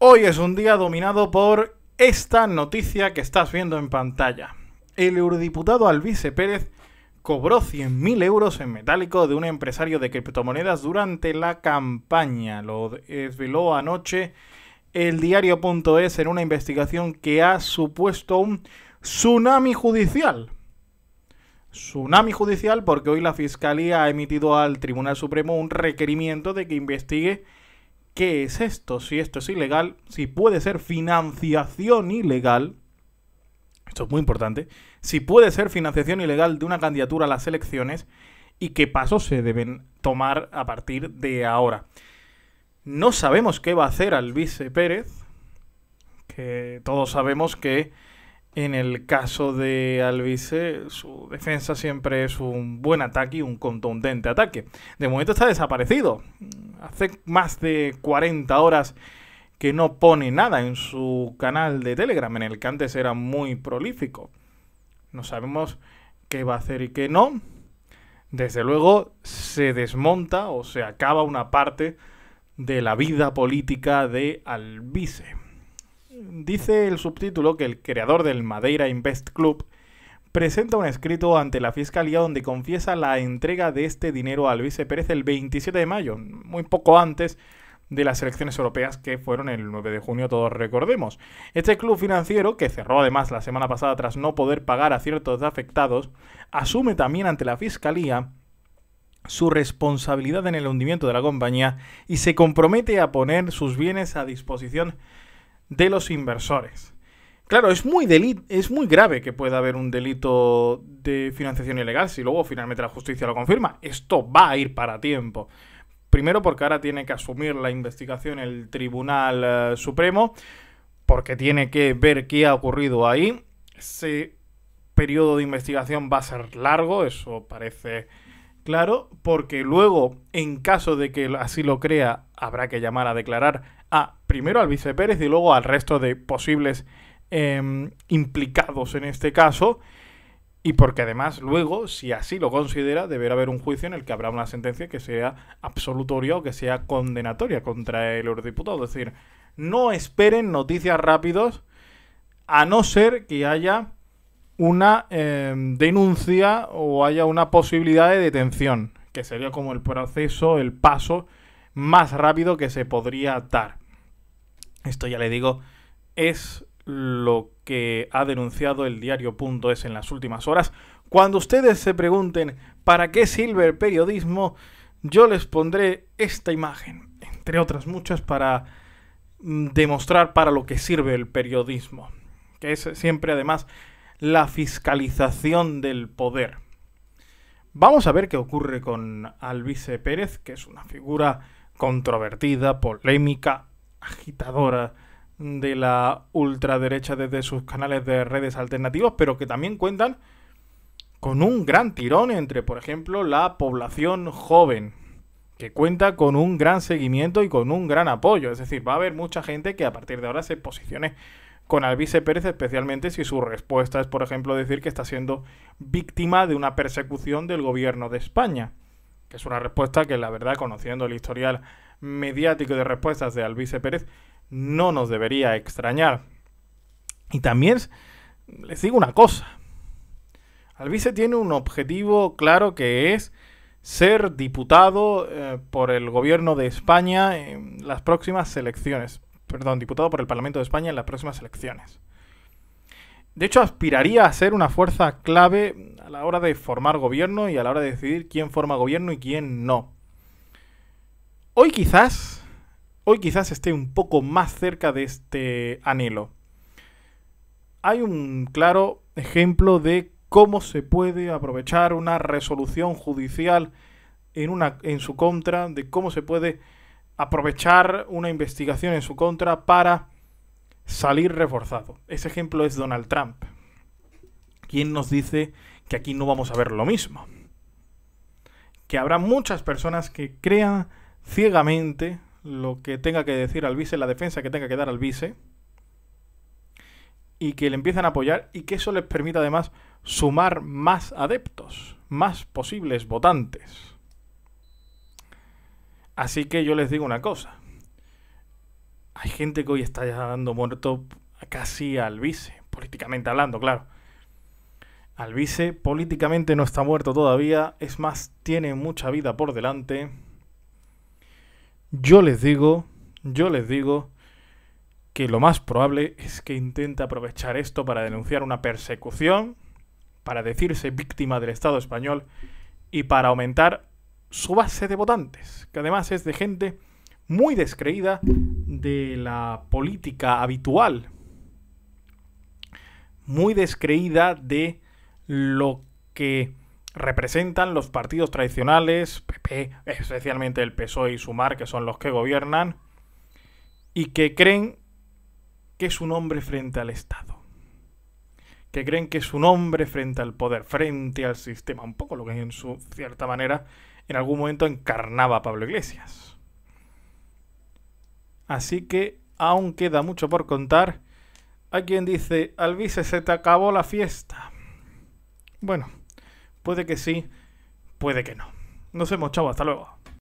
Hoy es un día dominado por esta noticia que estás viendo en pantalla. El eurodiputado Alvise Pérez cobró 100.000 euros en metálico de un empresario de criptomonedas durante la campaña. Lo desveló anoche el diario.es en una investigación que ha supuesto un tsunami judicial. Tsunami judicial porque hoy la Fiscalía ha emitido al Tribunal Supremo un requerimiento de que investigue qué es esto, si esto es ilegal, si puede ser financiación ilegal, esto es muy importante, si puede ser financiación ilegal de una candidatura a las elecciones y qué pasos se deben tomar a partir de ahora. No sabemos qué va a hacer Alvise Pérez, que todos sabemos que en el caso de Albice, su defensa siempre es un buen ataque y un contundente ataque. De momento está desaparecido. Hace más de 40 horas que no pone nada en su canal de Telegram, en el que antes era muy prolífico. No sabemos qué va a hacer y qué no. Desde luego se desmonta o se acaba una parte de la vida política de Albice. Dice el subtítulo que el creador del Madeira Invest Club presenta un escrito ante la Fiscalía donde confiesa la entrega de este dinero a Luis Pérez el 27 de mayo, muy poco antes de las elecciones europeas que fueron el 9 de junio, todos recordemos. Este club financiero, que cerró además la semana pasada tras no poder pagar a ciertos afectados, asume también ante la Fiscalía su responsabilidad en el hundimiento de la compañía y se compromete a poner sus bienes a disposición de los inversores. Claro, es muy, es muy grave que pueda haber un delito de financiación ilegal si luego finalmente la justicia lo confirma. Esto va a ir para tiempo. Primero porque ahora tiene que asumir la investigación el Tribunal eh, Supremo, porque tiene que ver qué ha ocurrido ahí. Ese periodo de investigación va a ser largo, eso parece claro, porque luego, en caso de que así lo crea, habrá que llamar a declarar primero al vice y luego al resto de posibles em, implicados en este caso. Y porque además luego, si así lo considera, deberá haber un juicio en el que habrá una sentencia que sea absolutoria o que sea condenatoria contra el eurodiputado. Es decir, no esperen noticias rápidos a no ser que haya una em, denuncia o haya una posibilidad de detención, que sería como el proceso, el paso más rápido que se podría dar. Esto ya le digo, es lo que ha denunciado el diario.es en las últimas horas. Cuando ustedes se pregunten para qué sirve el periodismo, yo les pondré esta imagen, entre otras muchas, para mm, demostrar para lo que sirve el periodismo, que es siempre además la fiscalización del poder. Vamos a ver qué ocurre con Alvise Pérez, que es una figura controvertida, polémica, agitadora de la ultraderecha desde sus canales de redes alternativos, pero que también cuentan con un gran tirón entre, por ejemplo, la población joven, que cuenta con un gran seguimiento y con un gran apoyo. Es decir, va a haber mucha gente que a partir de ahora se posicione con Alvise Pérez, especialmente si su respuesta es, por ejemplo, decir que está siendo víctima de una persecución del gobierno de España que es una respuesta que la verdad, conociendo el historial mediático de respuestas de Albice Pérez, no nos debería extrañar. Y también les digo una cosa. Albice tiene un objetivo claro que es ser diputado eh, por el gobierno de España en las próximas elecciones. Perdón, diputado por el Parlamento de España en las próximas elecciones. De hecho, aspiraría a ser una fuerza clave a la hora de formar gobierno y a la hora de decidir quién forma gobierno y quién no. Hoy quizás, hoy quizás esté un poco más cerca de este anhelo. Hay un claro ejemplo de cómo se puede aprovechar una resolución judicial en, una, en su contra, de cómo se puede aprovechar una investigación en su contra para salir reforzado. Ese ejemplo es Donald Trump. ¿Quién nos dice que aquí no vamos a ver lo mismo? Que habrá muchas personas que crean ciegamente lo que tenga que decir al vice, la defensa que tenga que dar al vice, y que le empiezan a apoyar y que eso les permita además sumar más adeptos, más posibles votantes. Así que yo les digo una cosa, hay gente que hoy está ya dando muerto casi al vice, políticamente hablando, claro. Al vice políticamente no está muerto todavía, es más, tiene mucha vida por delante. Yo les digo, yo les digo que lo más probable es que intente aprovechar esto para denunciar una persecución, para decirse víctima del Estado español y para aumentar su base de votantes, que además es de gente muy descreída de la política habitual, muy descreída de lo que representan los partidos tradicionales, PP, especialmente el PSOE y Sumar, que son los que gobiernan, y que creen que es un hombre frente al Estado, que creen que es un hombre frente al poder, frente al sistema, un poco lo que en su cierta manera en algún momento encarnaba Pablo Iglesias. Así que aún queda mucho por contar. Hay quien dice, Alvise, se te acabó la fiesta. Bueno, puede que sí, puede que no. Nos vemos, chao, hasta luego.